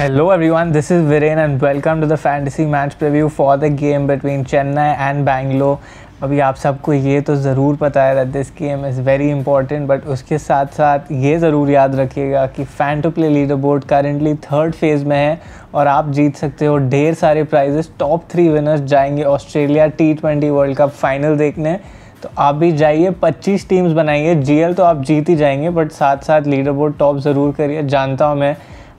Hello everyone, this is Viren and welcome to the fantasy match preview for the game between Chennai and Bangalore. अभी आप सबको ये तो ज़रूर पता है that this game is very important but उसके साथ साथ ये ज़रूर याद रखिएगा कि fan to play leader board currently third phase में है और आप जीत सकते हो ढेर सारे प्राइजेस टॉप थ्री विनर्स जाएंगे Australia T twenty World Cup final देखने तो आप भी जाइए 25 टीम्स बनाइए जीएल तो आप जीत ही जाएंगे बट साथ साथ लीडर बोर्ड टॉप ज़रूर करिए जानता हूँ मैं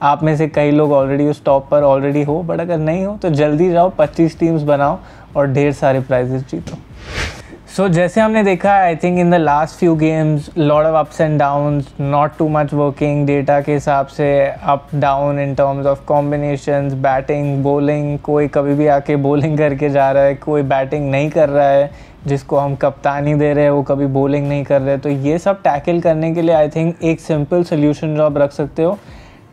आप में से कई लोग ऑलरेडी उस टॉप पर ऑलरेडी हो बट अगर नहीं हो तो जल्दी जाओ 25 टीम्स बनाओ और ढेर सारे प्राइजेस जीतो सो so, जैसे हमने देखा I think in the last few games lot of ups and down not too much working data के हिसाब से up down in terms of combination batting bowling कोई कभी भी आके बॉलिंग करके जा रहा है कोई बैटिंग नहीं कर रहा है जिसको हम कप्तानी दे रहे हैं वो कभी बॉलिंग नहीं कर रहे तो ये सब टैकल करने के लिए आई थिंक एक सिंपल सोल्यूशन जो आप रख सकते हो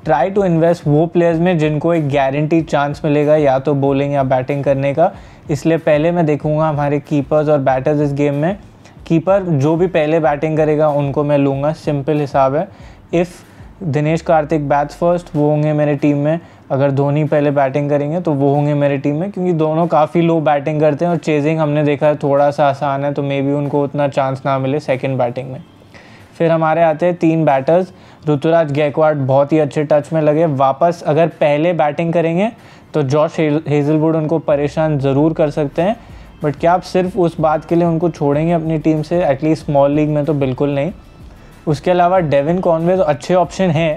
ट्राई टू इन्वेस्ट वो प्लेयर्स में जिनको एक गारंटी चांस मिलेगा या तो बॉलिंग या बैटिंग करने का इसलिए पहले मैं देखूंगा हमारे कीपर्स और बैटर्स इस गेम में कीपर जो भी पहले बैटिंग करेगा उनको मैं लूँगा सिंपल हिसाब है if Dinesh Karthik bats first वो होंगे मेरे टीम में अगर धोनी पहले बैटिंग करेंगे तो वो होंगे मेरे टीम में क्योंकि दोनों काफ़ी लो बैटिंग करते हैं और चेजिंग हमने देखा है थोड़ा सा आसान है तो मे बी उनको उतना चांस ना मिले सेकेंड बैटिंग में फिर हमारे आते हैं तीन बैटर्स ऋतुराज गायकवाड़ बहुत ही अच्छे टच में लगे वापस अगर पहले बैटिंग करेंगे तो जॉश हेजलवुड उनको परेशान ज़रूर कर सकते हैं बट क्या आप सिर्फ उस बात के लिए उनको छोड़ेंगे अपनी टीम से एटलीस्ट स्मॉल लीग में तो बिल्कुल नहीं उसके अलावा डेविन कॉनवे तो अच्छे ऑप्शन हैं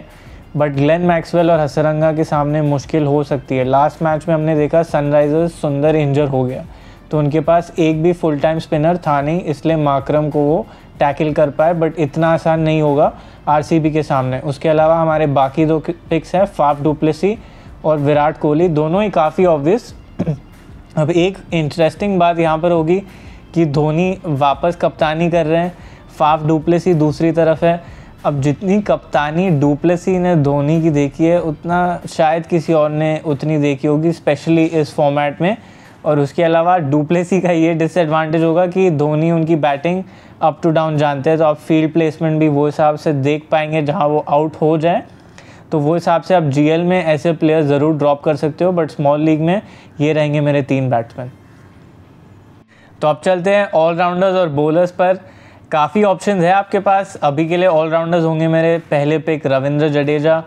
बट ग्लेन मैक्सवेल और हसरंगा के सामने मुश्किल हो सकती है लास्ट मैच में हमने देखा सनराइजर्स सुंदर इंजर हो गया तो उनके पास एक भी फुल टाइम स्पिनर था नहीं इसलिए माक्रम को वो टैकल कर पाए बट इतना आसान नहीं होगा आर के सामने उसके अलावा हमारे बाकी दो पिक्स हैं फाफ डुप्लेसी और विराट कोहली दोनों ही काफ़ी ऑब्वियस अब एक इंटरेस्टिंग बात यहाँ पर होगी कि धोनी वापस कप्तानी कर रहे हैं फाफ डुप्लेसी दूसरी तरफ है अब जितनी कप्तानी डुप्लेसी ने धोनी की देखी है उतना शायद किसी और ने उतनी देखी होगी स्पेशली इस फॉर्मेट में और उसके अलावा डुप्लेसी का ये डिसएडवांटेज होगा कि धोनी उनकी बैटिंग अप टू डाउन जानते हैं तो आप फील्ड प्लेसमेंट भी वो हिसाब से देख पाएंगे जहाँ वो आउट हो जाए तो वो हिसाब से आप जी में ऐसे प्लेयर ज़रूर ड्रॉप कर सकते हो बट स्मॉल लीग में ये रहेंगे मेरे तीन बैट्समैन तो अब चलते हैं ऑलराउंडर्स और बॉलर्स पर काफ़ी ऑप्शन है आपके पास अभी के लिए ऑलराउंडर्स होंगे मेरे पहले pick Ravindra Jadeja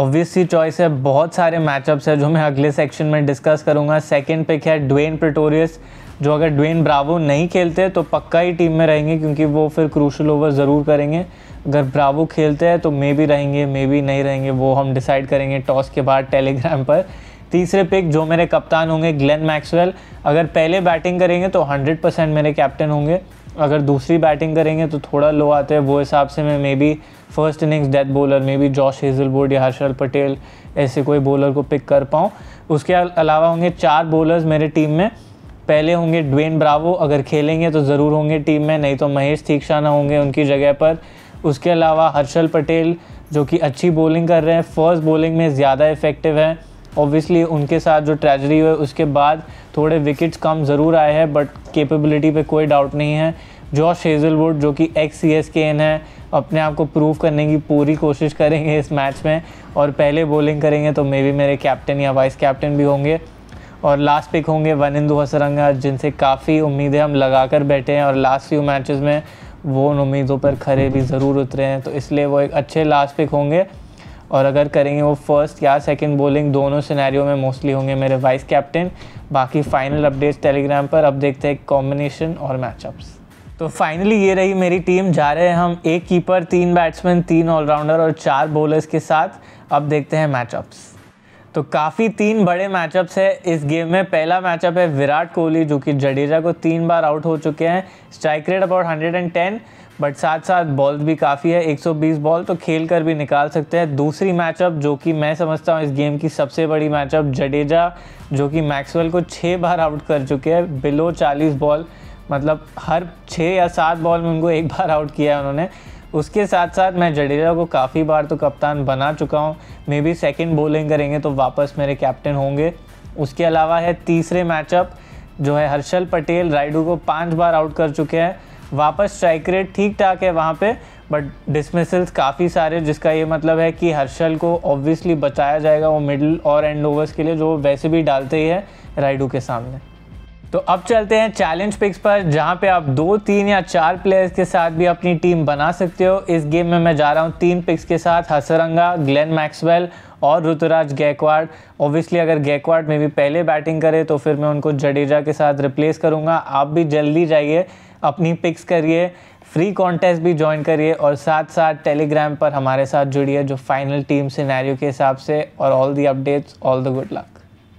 obviously choice है बहुत सारे मैचअप्स है जो मैं अगले सेक्शन में डिस्कस करूंगा सेकंड पिक है ड्वेन प्रिटोरियस जो अगर ड्वेन ब्रावो नहीं खेलते तो पक्का ही टीम में रहेंगे क्योंकि वो फिर क्रूशल ओवर ज़रूर करेंगे अगर ब्रावो खेलते हैं तो मे भी रहेंगे मे भी नहीं रहेंगे वो हम डिसाइड करेंगे टॉस के बाद टेलीग्राम पर तीसरे पिक जो मेरे कप्तान होंगे ग्लेन मैक्सवेल अगर पहले बैटिंग करेंगे तो 100 परसेंट मेरे कैप्टन होंगे अगर दूसरी बैटिंग करेंगे तो थोड़ा लो आते हैं वो हिसाब से मैं maybe first innings death bowler maybe Josh Hazlewood या हर्षल पटेल ऐसे कोई बॉलर को पिक कर पाऊँ उसके अलावा होंगे चार बॉलर्स मेरे टीम में पहले होंगे ड्वेन ब्रावो अगर खेलेंगे तो ज़रूर होंगे टीम में नहीं तो महेश थीक्षाना होंगे उनकी जगह पर उसके अलावा हर्षल पटेल जो कि अच्छी बॉलिंग कर रहे हैं फर्स्ट बॉलिंग में ज़्यादा इफेक्टिव है ऑब्वियसली उनके साथ जो ट्रेजरी हुई उसके बाद थोड़े विकेट्स कम ज़रूर आए हैं बट कैपेबिलिटी पे कोई डाउट नहीं है जॉश हेजलवुड जो कि एक्स सी एस के एन है अपने आप को प्रूव करने की पूरी कोशिश करेंगे इस मैच में और पहले बॉलिंग करेंगे तो मे बी मेरे कैप्टन या वाइस कैप्टन भी होंगे और लास्ट पिक होंगे वनिंदु हसरंगा जिनसे काफ़ी उम्मीदें हम लगा कर बैठे हैं और लास्ट फ्यू मैचेस में वो उन उम्मीदों पर खरे भी ज़रूर उतरे हैं तो इसलिए वो एक अच्छे लास्ट पिक होंगे और अगर करेंगे वो फर्स्ट या सेकंड बॉलिंग दोनों सिनेरियो में मोस्टली होंगे मेरे वाइस कैप्टन बाकी फाइनल अपडेट्स टेलीग्राम पर अब देखते हैं कॉम्बिनेशन और मैचअप्स तो फाइनली ये रही मेरी टीम जा रहे हैं हम एक कीपर तीन बैट्समैन तीन ऑलराउंडर और चार बॉलर्स के साथ अब देखते हैं मैचअप्स तो काफ़ी तीन बड़े मैचअप्स है इस गेम में पहला मैचअप है विराट कोहली जो कि जडेजा को तीन बार आउट हो चुके हैं strike rate about ten but साथ साथ बॉल भी काफ़ी है 120 बॉल तो खेल कर भी निकाल सकते हैं दूसरी मैचअप जो कि मैं समझता हूँ इस गेम की सबसे बड़ी मैचअप जडेजा जो कि मैक्सवेल को छः बार आउट कर चुके हैं बिलो 40 बॉल मतलब हर छः या सात बॉल में उनको एक बार आउट किया है उन्होंने उसके साथ साथ मैं जडेजा को काफ़ी बार तो कप्तान बना चुका हूँ मे बी सेकेंड बॉलिंग करेंगे तो वापस मेरे कैप्टन होंगे उसके अलावा है तीसरे मैचअप जो है हर्षल पटेल राइडू को पाँच बार आउट कर चुके हैं वापस स्ट्राइक रेट ठीक ठाक है वहाँ पे बट डिसमिसल्स काफ़ी सारे जिसका ये मतलब है कि हर्षल को ऑब्वियसली बचाया जाएगा वो मिडिल और एंड ओवर्स के लिए जो वैसे भी डालते ही है राइडू के सामने तो अब चलते हैं चैलेंज पिक्स पर जहाँ पे आप दो तीन या चार प्लेयर्स के साथ भी अपनी टीम बना सकते हो इस गेम में मैं जा रहा हूँ तीन पिक्स के साथ हसरंगा ग्लेन मैक्सवेल और ऋतुराज गैकवाड ऑब्वियसली अगर गैकवाड में भी पहले बैटिंग करे तो फिर मैं उनको जडेजा के साथ रिप्लेस करूँगा आप भी जल्दी जाइए अपनी पिक्स करिए फ्री कॉन्टेस्ट भी ज्वाइन करिए और साथ साथ टेलीग्राम पर हमारे साथ जुड़िए जो फाइनल टीम सिनेरियो के हिसाब से और all the updates all the good luck